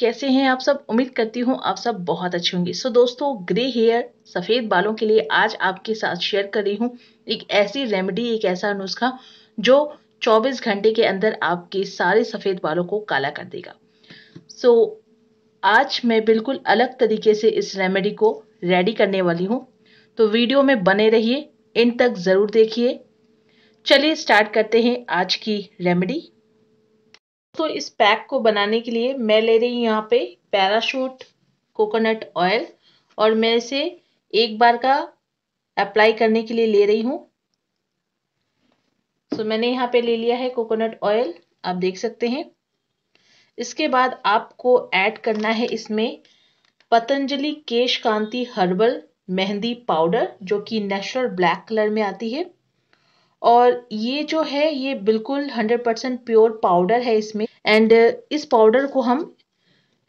कैसे हैं आप सब उम्मीद करती हूँ आप सब बहुत अच्छे होंगे सो so, दोस्तों ग्रे हेयर सफ़ेद बालों के लिए आज आपके साथ शेयर कर रही हूँ एक ऐसी रेमेडी एक ऐसा नुस्खा जो 24 घंटे के अंदर आपके सारे सफ़ेद बालों को काला कर देगा सो so, आज मैं बिल्कुल अलग तरीके से इस रेमेडी को रेडी करने वाली हूँ तो वीडियो में बने रहिए इन तक ज़रूर देखिए चलिए स्टार्ट करते हैं आज की रेमेडी दोस्तों इस पैक को बनाने के लिए मैं ले रही हूँ यहाँ पे पैराशूट कोकोनट ऑयल और मैं इसे एक बार का अप्लाई करने के लिए ले रही हूँ सो so, मैंने यहाँ पे ले लिया है कोकोनट ऑयल आप देख सकते हैं इसके बाद आपको ऐड करना है इसमें पतंजलि केश कांति हर्बल मेहंदी पाउडर जो कि नेचुरल ब्लैक कलर में आती है और ये जो है ये बिल्कुल 100 परसेंट प्योर पाउडर है इसमें एंड इस पाउडर को हम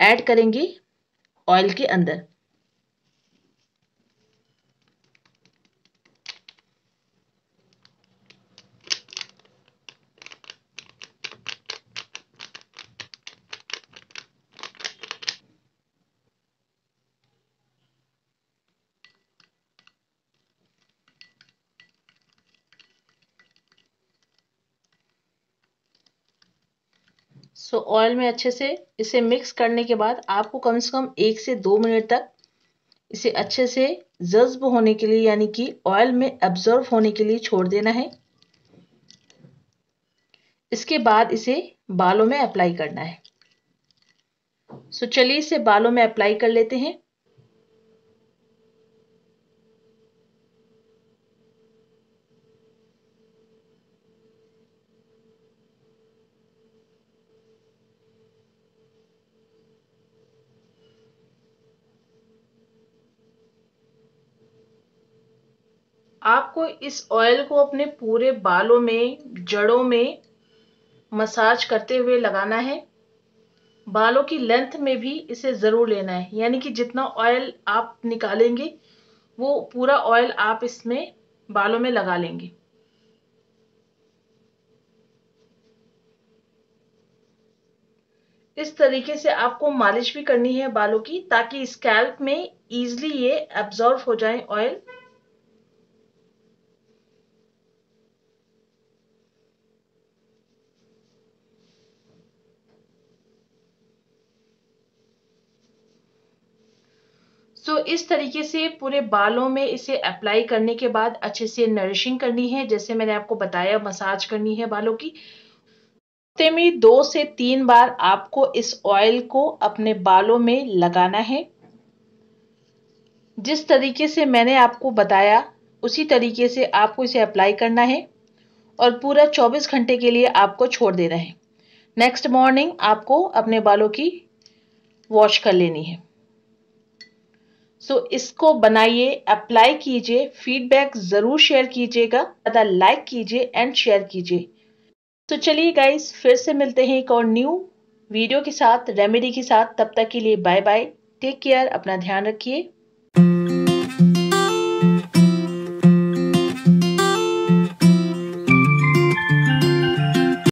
ऐड करेंगे ऑयल के अंदर सो ऑयल में अच्छे से इसे मिक्स करने के बाद आपको कम से कम एक से दो मिनट तक इसे अच्छे से जज्ब होने के लिए यानी कि ऑयल में एब्जर्व होने के लिए छोड़ देना है इसके बाद इसे बालों में अप्लाई करना है सो चलिए इसे बालों में अप्लाई कर लेते हैं आपको इस ऑयल को अपने पूरे बालों में जड़ों में मसाज करते हुए लगाना है बालों की लेंथ में भी इसे ज़रूर लेना है यानी कि जितना ऑयल आप निकालेंगे वो पूरा ऑयल आप इसमें बालों में लगा लेंगे इस तरीके से आपको मालिश भी करनी है बालों की ताकि स्कैल्प में ईजिली ये एब्जॉर्व हो जाए ऑयल सो तो so, इस तरीके से पूरे बालों में इसे अप्लाई करने के बाद अच्छे से नरिशिंग करनी है जैसे मैंने आपको बताया मसाज करनी है बालों की हफ्ते में दो से तीन बार आपको इस ऑयल को अपने बालों में लगाना है जिस तरीके से मैंने आपको बताया उसी तरीके से आपको इसे अप्लाई करना है और पूरा 24 घंटे के लिए आपको छोड़ देना है नेक्स्ट मॉर्निंग आपको अपने बालों की वॉश कर लेनी है सो so, इसको बनाइए अप्लाई कीजिए फीडबैक ज़रूर शेयर कीजिएगा ज़्यादा लाइक कीजिए एंड शेयर कीजिए तो चलिए गाइस फिर से मिलते हैं एक और न्यू वीडियो के साथ रेमेडी के साथ तब तक के लिए बाय बाय टेक केयर अपना ध्यान रखिए